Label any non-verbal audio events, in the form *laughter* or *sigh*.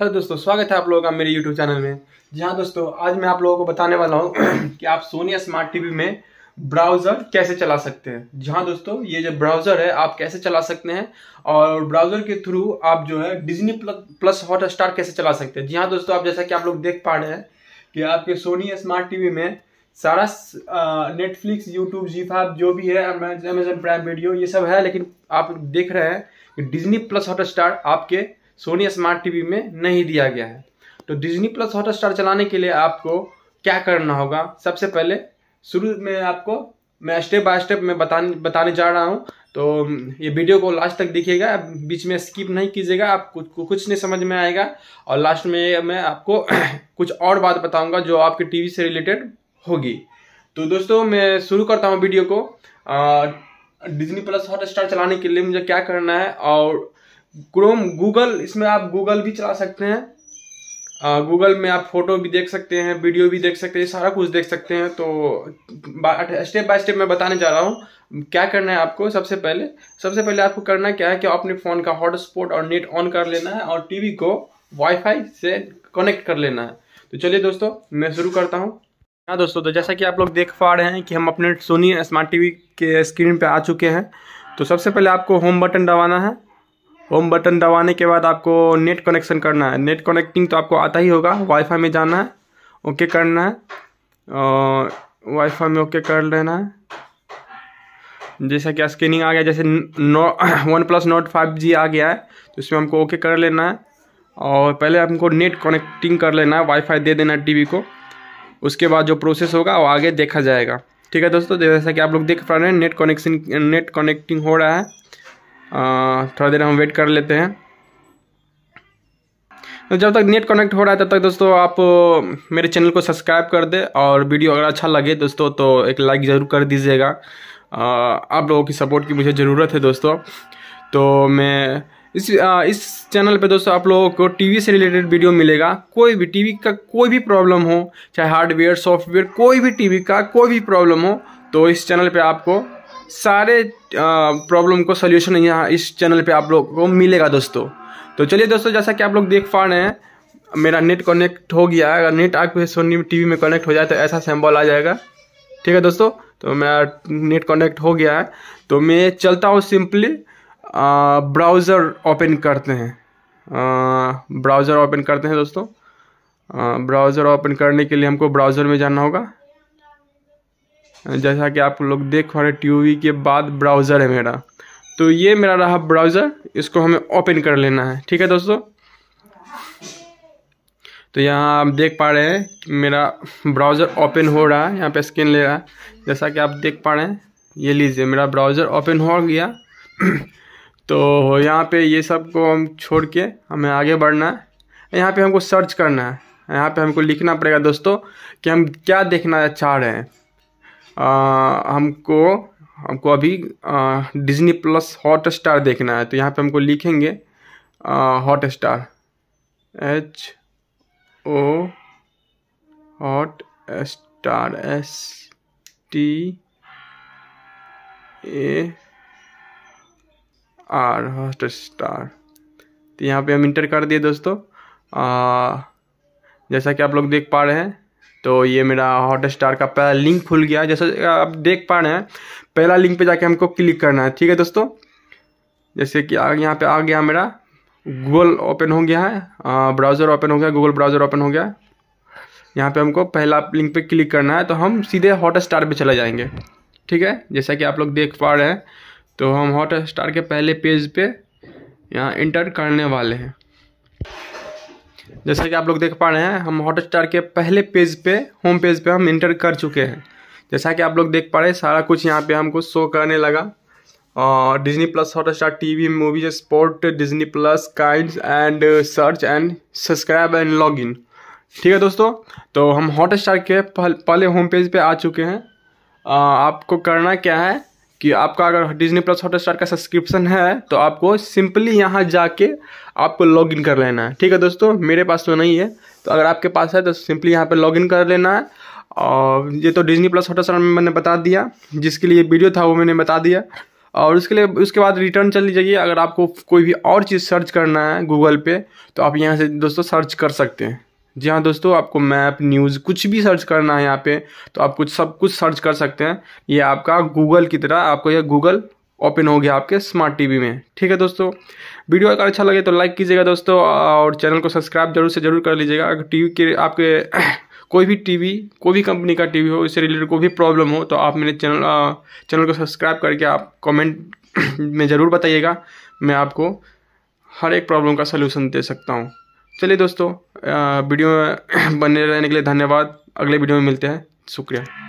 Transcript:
hello दोस्तों स्वागत है आप लोगों का मेरे यूट्यूब चैनल में जी हाँ दोस्तों आज मैं आप लोगों को बताने वाला हूँ *clears throat* कि आप सोनिया स्मार्ट टीवी में ब्राउज़र कैसे चला सकते हैं जी हाँ दोस्तों ये जो ब्राउज़र है आप कैसे चला सकते हैं और ब्राउज़र के थ्रू आप जो है डिजनी प्लस हॉट स्टार कैसे चला सकते हैं जी हाँ दोस्तों आप जैसा कि आप लोग देख पा रहे हैं कि आपके सोनी स्मार्ट टीवी में सारा नेटफ्लिक्स यूट्यूब जी फाइव जो भी है अमेजन प्राइम वीडियो ये सब है लेकिन आप देख रहे हैं कि डिजनी प्लस हॉट स्टार आपके सोनी स्मार्ट टीवी में नहीं दिया गया है तो डिजनी प्लस हॉटस्टार चलाने के लिए आपको क्या करना होगा सबसे पहले शुरू में आपको मैं स्टेप बाय स्टेप मैं बताने बताने जा रहा हूँ तो ये वीडियो को लास्ट तक देखिएगा बीच में स्किप नहीं कीजिएगा आप कुछ कुछ नहीं समझ में आएगा और लास्ट में मैं आपको *clears throat* कुछ और बात बताऊंगा जो आपके टीवी से रिलेटेड होगी तो दोस्तों मैं शुरू करता हूँ वीडियो को डिजनी प्लस हॉट स्टार चलाने के लिए मुझे क्या करना है और क्रोम गूगल इसमें आप गूगल भी चला सकते हैं गूगल में आप फोटो भी देख सकते हैं वीडियो भी देख सकते हैं सारा कुछ देख सकते हैं तो स्टेप बाय स्टेप मैं बताने जा रहा हूँ क्या करना है आपको सबसे पहले सबसे पहले आपको करना क्या है कि अपने फ़ोन का हॉटस्पॉट और नेट ऑन कर लेना है और टीवी को वाईफाई से कनेक्ट कर लेना है तो चलिए दोस्तों मैं शुरू करता हूँ हाँ दोस्तों तो जैसा कि आप लोग देख पा रहे हैं कि हम अपने सोनी स्मार्ट टी के स्क्रीन पर आ चुके हैं तो सबसे पहले आपको होम बटन दबाना है होम बटन दबाने के बाद आपको नेट कनेक्शन करना है नेट कनेक्टिंग तो आपको आता ही होगा वाईफाई में जाना है ओके करना है और वाईफाई में ओके कर लेना है जैसा कि स्क्रीनिंग आ गया जैसे no one plus note five G आ गया है तो इसमें हमको ओके कर लेना है और पहले हमको नेट कनेक्टिंग कर लेना है वाईफाई दे देना टी को उसके बाद जो प्रोसेस होगा वो आगे देखा जाएगा ठीक है दोस्तों जैसा कि आप लोग देख पा रहे हैं नेट कनेक्शन नेट कनेक्टिंग हो रहा है थोड़ा देर हम वेट कर लेते हैं तो जब तक नेट कनेक्ट हो रहा है तब तक दोस्तों आप मेरे चैनल को सब्सक्राइब कर दे और वीडियो अगर अच्छा लगे दोस्तों तो एक लाइक ज़रूर कर दीजिएगा आप लोगों की सपोर्ट की मुझे ज़रूरत है दोस्तों तो मैं इस आ, इस चैनल पे दोस्तों आप लोगों को टीवी से रिलेटेड वीडियो मिलेगा कोई भी टीवी का कोई भी प्रॉब्लम हो चाहे हार्डवेयर सॉफ्टवेयर कोई भी टीवी का कोई भी प्रॉब्लम हो तो इस चैनल पे आपको सारे प्रॉब्लम को सोल्यूशन यहाँ इस चैनल पे आप लोग को मिलेगा दोस्तों तो चलिए दोस्तों जैसा कि आप लोग देख पा रहे हैं मेरा नेट कनेक्ट हो गया है अगर नेट आपके सोनी टीवी में कनेक्ट हो जाए तो ऐसा सैम्बल आ जाएगा ठीक है दोस्तों तो मेरा नेट कनेक्ट हो गया है तो मैं चलता हूँ सिंपली ब्राउज़र ओपन करते हैं ब्राउज़र ओपन करते हैं दोस्तों ब्राउज़र ओपन करने के लिए हमको ब्राउज़र में जाना होगा जैसा कि आप लोग देख पा रहे वी के बाद ब्राउज़र है मेरा तो ये मेरा रहा ब्राउज़र इसको हमें ओपन कर लेना है ठीक है दोस्तों तो यहाँ आप देख पा रहे हैं कि मेरा ब्राउज़र ओपन हो रहा है यहाँ पे स्क्रीन ले रहा है जैसा कि आप देख पा रहे हैं ये लीजिए मेरा ब्राउज़र ओपन हो गया *clears throat* तो यहाँ पे ये सब को हम छोड़ के हमें आगे बढ़ना है यहाँ पे हमको सर्च करना है यहाँ पे हमको लिखना पड़ेगा दोस्तों कि हम क्या देखना चाह रहे हैं हमको हमको अभी डिज्नी प्लस हॉट स्टार देखना है तो यहाँ पे हमको लिखेंगे Hotstar H O Hotstar S T A R Hotstar तो यहाँ पे हम इंटर कर दिए दोस्तों आ, जैसा कि आप लोग देख पा रहे हैं तो ये मेरा हॉट स्टार का पहला लिंक खुल गया जैसे आप देख पा रहे हैं पहला लिंक पे जाके हमको क्लिक करना है ठीक है दोस्तों जैसे कि यहाँ पे आ गया मेरा गूगल ओपन हो गया है ब्राउज़र ओपन हो गया गूगल ब्राउज़र ओपन हो गया यहाँ पे हमको पहला लिंक पे क्लिक करना है तो हम सीधे हॉट स्टार पर चले जाएंगे ठीक है जैसा कि आप लोग देख पा रहे हैं तो हम हॉट स्टार के पहले पेज पे यहाँ इंटर करने वाले हैं जैसा कि आप लोग देख पा रहे हैं हम हॉट स्टार के पहले पेज पे होम पेज पे हम इंटर कर चुके हैं जैसा कि आप लोग देख पा रहे हैं सारा कुछ यहाँ पे हमको शो करने लगा और Disney plus Hotstar T V movies sport Disney plus kind and search and subscribe and log in ठीक है दोस्तों तो हम हॉट स्टार के पहले होम पेज पे आ चुके हैं आपको करना क्या है कि आपका अगर डिजनी प्लस हॉटस्टार का सब्सक्रिप्शन है तो आपको सिंपली यहाँ जाके आपको लॉग इन कर लेना है ठीक है दोस्तों मेरे पास तो नहीं है तो अगर आपके पास है तो सिंपली यहाँ पर लॉग इन कर लेना है और ये तो डिजनी प्लस हॉटस्टार में मैंने बता दिया जिसके लिए वीडियो था वो मैंने बता दिया और उसके लिए उसके बाद रिटर्न चल जाइए अगर आपको कोई भी और चीज़ सर्च करना है गूगल पे तो आप यहाँ से दोस्तों सर्च कर सकते हैं जी हाँ दोस्तों आपको मैप न्यूज़ कुछ भी सर्च करना है यहाँ पे तो आप कुछ सब कुछ सर्च कर सकते हैं ये आपका गूगल की तरह आपको यह गूगल ओपन हो गया आपके स्मार्ट टीवी में ठीक है दोस्तों वीडियो अगर अच्छा लगे तो लाइक कीजिएगा दोस्तों और चैनल को सब्सक्राइब जरूर से जरूर कर लीजिएगा अगर टी के आपके *coughs* कोई भी टीवी कोई भी कंपनी का टीवी हो इससे रिलेटेड कोई भी प्रॉब्लम हो तो आप मेरे चैनल चैनल को सब्सक्राइब करके आप कमेंट *coughs* में ज़रूर बताइएगा मैं आपको हर एक प्रॉब्लम का सलूशन दे सकता हूँ चलिए दोस्तों वीडियो में *clears throat* बने रहने के लिए धन्यवाद अगले वीडियो में मिलते हैं शुक्रिया